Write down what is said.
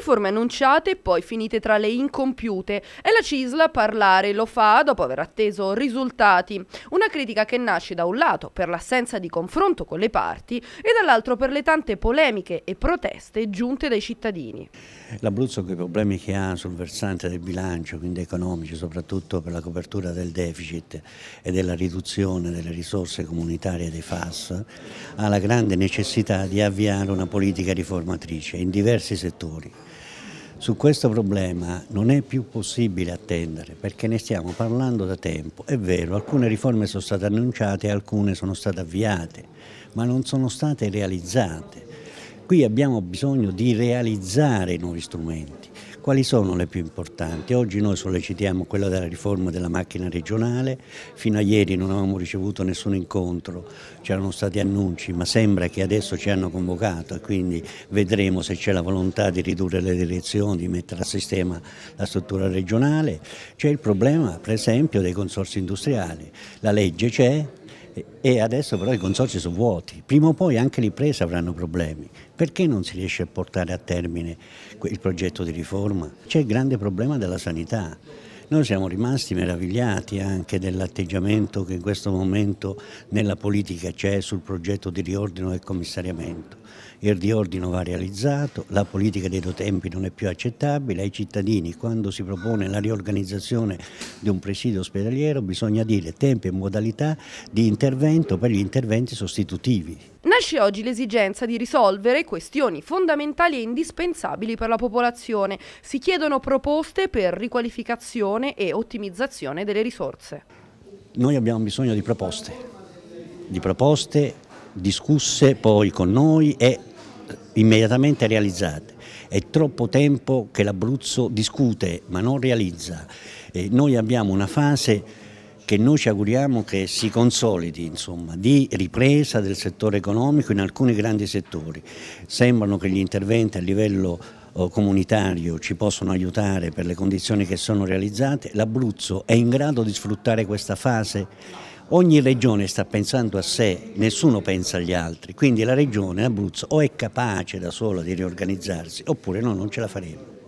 riforme annunciate e poi finite tra le incompiute È la Cisla a parlare lo fa dopo aver atteso risultati. Una critica che nasce da un lato per l'assenza di confronto con le parti e dall'altro per le tante polemiche e proteste giunte dai cittadini. L'Abruzzo con i problemi che ha sul versante del bilancio, quindi economici, soprattutto per la copertura del deficit e della riduzione delle risorse comunitarie dei FAS, ha la grande necessità di avviare una politica riformatrice in diversi settori. Su questo problema non è più possibile attendere perché ne stiamo parlando da tempo. È vero, alcune riforme sono state annunciate e alcune sono state avviate, ma non sono state realizzate. Qui abbiamo bisogno di realizzare nuovi strumenti quali sono le più importanti? Oggi noi sollecitiamo quella della riforma della macchina regionale, fino a ieri non avevamo ricevuto nessun incontro, c'erano stati annunci, ma sembra che adesso ci hanno convocato e quindi vedremo se c'è la volontà di ridurre le direzioni, di mettere a sistema la struttura regionale. C'è il problema per esempio dei consorsi industriali, la legge c'è, e adesso però i consorzi sono vuoti, prima o poi anche le prese avranno problemi. Perché non si riesce a portare a termine il progetto di riforma? C'è il grande problema della sanità noi siamo rimasti meravigliati anche dell'atteggiamento che in questo momento nella politica c'è sul progetto di riordino del commissariamento. Il riordino va realizzato, la politica dei due tempi non è più accettabile, ai cittadini quando si propone la riorganizzazione di un presidio ospedaliero bisogna dire tempi e modalità di intervento per gli interventi sostitutivi Nasce oggi l'esigenza di risolvere questioni fondamentali e indispensabili per la popolazione. Si chiedono proposte per riqualificazione e ottimizzazione delle risorse. Noi abbiamo bisogno di proposte, di proposte discusse poi con noi e eh, immediatamente realizzate. È troppo tempo che l'Abruzzo discute ma non realizza. E eh, noi abbiamo una fase che noi ci auguriamo che si consolidi insomma, di ripresa del settore economico in alcuni grandi settori. Sembrano che gli interventi a livello oh, comunitario ci possono aiutare per le condizioni che sono realizzate, l'Abruzzo è in grado di sfruttare questa fase? Ogni regione sta pensando a sé, nessuno pensa agli altri, quindi la regione, Abruzzo o è capace da sola di riorganizzarsi oppure no, non ce la faremo.